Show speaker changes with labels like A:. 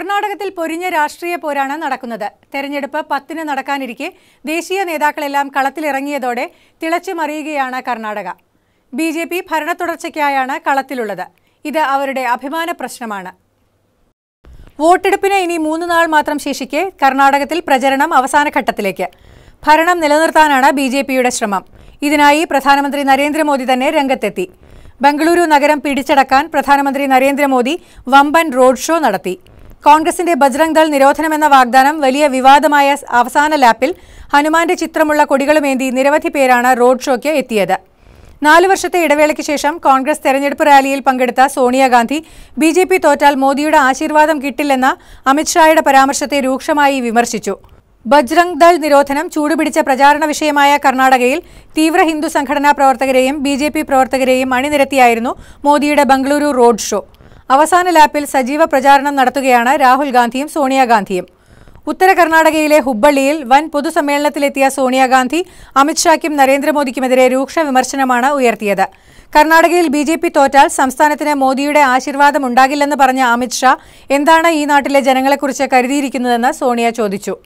A: കർണാടകത്തിൽ പൊരിഞ്ഞ രാഷ്ട്രീയ പോരാണ് നടക്കുന്നത് തെരഞ്ഞെടുപ്പ് പത്തിന് നടക്കാനിരിക്കെ ദേശീയ നേതാക്കളെല്ലാം കളത്തിലിറങ്ങിയതോടെ തിളച്ചുമറിയുകയാണ് കർണാടക ബി ജെ പി ഭരണത്തുടർച്ചയ്ക്കായാണ് കളത്തിലുള്ളത് ഇത് അവരുടെ അഭിമാന പ്രശ്നമാണ് വോട്ടെടുപ്പിന് ഇനി മൂന്ന് നാൾ മാത്രം ശേഷിക്കെ കർണാടകത്തിൽ പ്രചരണം അവസാന ഘട്ടത്തിലേക്ക് ഭരണം നിലനിർത്താനാണ് ബി ജെ പിയുടെ ശ്രമം ഇതിനായി പ്രധാനമന്ത്രി നരേന്ദ്രമോദി തന്നെ രംഗത്തെത്തി ബംഗളൂരു നഗരം പിടിച്ചടക്കാൻ പ്രധാനമന്ത്രി നരേന്ദ്രമോദി വമ്പൻ റോഡ് ഷോ നടത്തി കോൺഗ്രസിന്റെ ബജ്രംഗ് ദൾ നിരോധനമെന്ന വാഗ്ദാനം വലിയ വിവാദമായ അവസാന ലാപ്പിൽ ഹനുമാന്റെ ചിത്രമുള്ള കൊടികളുമേന്തി നിരവധി പേരാണ് റോഡ് ഷോയ്ക്ക് എത്തിയത് നാലു വർഷത്തെ ഇടവേളയ്ക്ക് ശേഷം കോൺഗ്രസ് തെരഞ്ഞെടുപ്പ് റാലിയിൽ പങ്കെടുത്ത സോണിയാഗാന്ധി ബി ജെ പി തോറ്റാൽ മോദിയുടെ ആശീർവാദം കിട്ടില്ലെന്ന അമിത്ഷായുടെ പരാമർശത്തെ രൂക്ഷമായി വിമർശിച്ചു ബജ്രംഗ് ദൾ നിരോധനം ചൂടുപിടിച്ച പ്രചാരണ വിഷയമായ കർണാടകയിൽ തീവ്ര ഹിന്ദു സംഘടനാ പ്രവർത്തകരെയും ബി പ്രവർത്തകരെയും അണിനിരത്തിയായിരുന്നു മോദിയുടെ ബംഗളൂരു റോഡ് ഷോ അവസാന ലാപ്പിൽ സജീവ പ്രചാരണം നടത്തുകയാണ് രാഹുൽ ഗാന്ധിയും സോണിയാഗാന്ധിയും ഉത്തര കർണാടകയിലെ ഹുബ്ബള്ളിയിൽ വൻ പൊതുസമ്മേളനത്തിലെത്തിയ സോണിയാഗാന്ധി അമിത്ഷായ്ക്കും നരേന്ദ്രമോദിക്കുമെതിരെ രൂക്ഷ വിമർശനമാണ് ഉയർത്തിയത് കർണാടകയിൽ ബി ജെ പി തോറ്റാൽ സംസ്ഥാനത്തിന് മോദിയുടെ ആശീർവാദം ഉണ്ടാകില്ലെന്ന് പറഞ്ഞ അമിത്ഷാ എന്താണ് ഈ നാട്ടിലെ ജനങ്ങളെക്കുറിച്ച് കരുതിയിരിക്കുന്നതെന്ന് സോണിയ ചോദിച്ചു